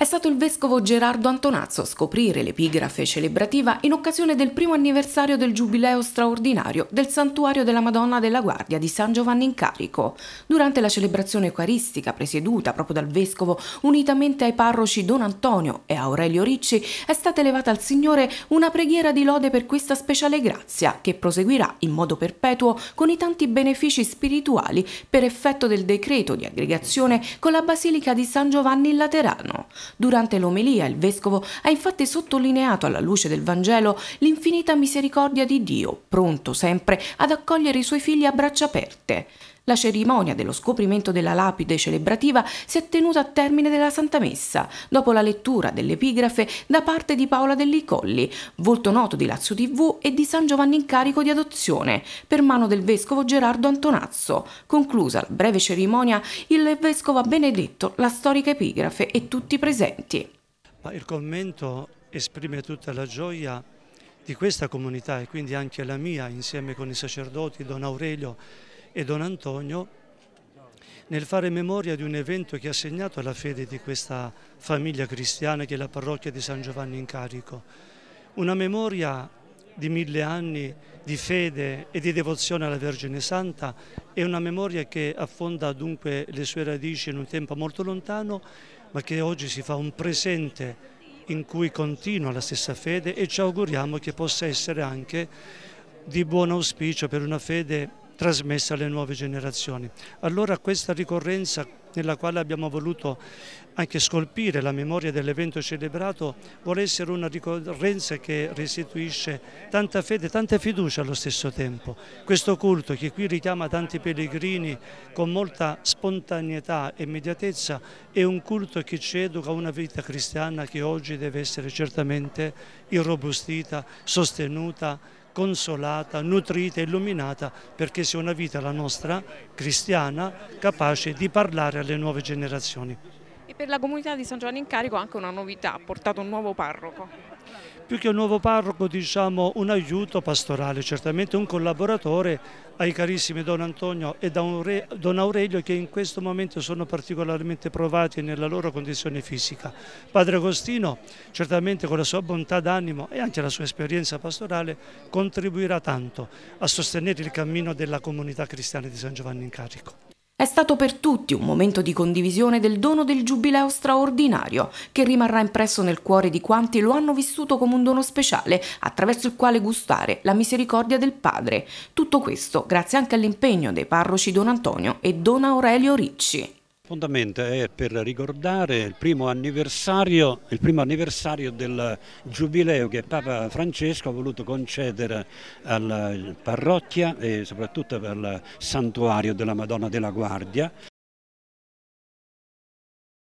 È stato il vescovo Gerardo Antonazzo a scoprire l'epigrafe celebrativa in occasione del primo anniversario del giubileo straordinario del Santuario della Madonna della Guardia di San Giovanni in Carico. Durante la celebrazione eucaristica presieduta proprio dal vescovo unitamente ai parroci Don Antonio e Aurelio Ricci è stata elevata al Signore una preghiera di lode per questa speciale grazia che proseguirà in modo perpetuo con i tanti benefici spirituali per effetto del decreto di aggregazione con la Basilica di San Giovanni in Laterano. Durante l'omelia il Vescovo ha infatti sottolineato alla luce del Vangelo l'infinita misericordia di Dio, pronto sempre ad accogliere i suoi figli a braccia aperte. La cerimonia dello scoprimento della lapide celebrativa si è tenuta a termine della Santa Messa, dopo la lettura dell'epigrafe da parte di Paola Dell'Icolli, volto noto di Lazio TV e di San Giovanni in carico di adozione, per mano del vescovo Gerardo Antonazzo. Conclusa la breve cerimonia, il vescovo ha benedetto la storica epigrafe e tutti i presenti. Ma il commento esprime tutta la gioia di questa comunità e quindi anche la mia insieme con i sacerdoti, Don Aurelio e Don Antonio nel fare memoria di un evento che ha segnato la fede di questa famiglia cristiana che è la parrocchia di San Giovanni in Carico. Una memoria di mille anni di fede e di devozione alla Vergine Santa è una memoria che affonda dunque le sue radici in un tempo molto lontano ma che oggi si fa un presente in cui continua la stessa fede e ci auguriamo che possa essere anche di buon auspicio per una fede trasmessa alle nuove generazioni. Allora questa ricorrenza nella quale abbiamo voluto anche scolpire la memoria dell'evento celebrato vuole essere una ricorrenza che restituisce tanta fede e tanta fiducia allo stesso tempo. Questo culto che qui richiama tanti pellegrini con molta spontaneità e immediatezza è un culto che ci educa a una vita cristiana che oggi deve essere certamente irrobustita, sostenuta consolata, nutrita, illuminata, perché sia una vita la nostra cristiana capace di parlare alle nuove generazioni. E per la comunità di San Giovanni in Carico anche una novità, ha portato un nuovo parroco più che un nuovo parroco diciamo un aiuto pastorale, certamente un collaboratore ai carissimi Don Antonio e Don Aurelio che in questo momento sono particolarmente provati nella loro condizione fisica. Padre Agostino certamente con la sua bontà d'animo e anche la sua esperienza pastorale contribuirà tanto a sostenere il cammino della comunità cristiana di San Giovanni in Carico stato per tutti un momento di condivisione del dono del giubileo straordinario, che rimarrà impresso nel cuore di quanti lo hanno vissuto come un dono speciale, attraverso il quale gustare la misericordia del Padre. Tutto questo grazie anche all'impegno dei parroci Don Antonio e Don Aurelio Ricci appuntamento è per ricordare il primo, il primo anniversario, del giubileo che Papa Francesco ha voluto concedere alla parrocchia e soprattutto al santuario della Madonna della Guardia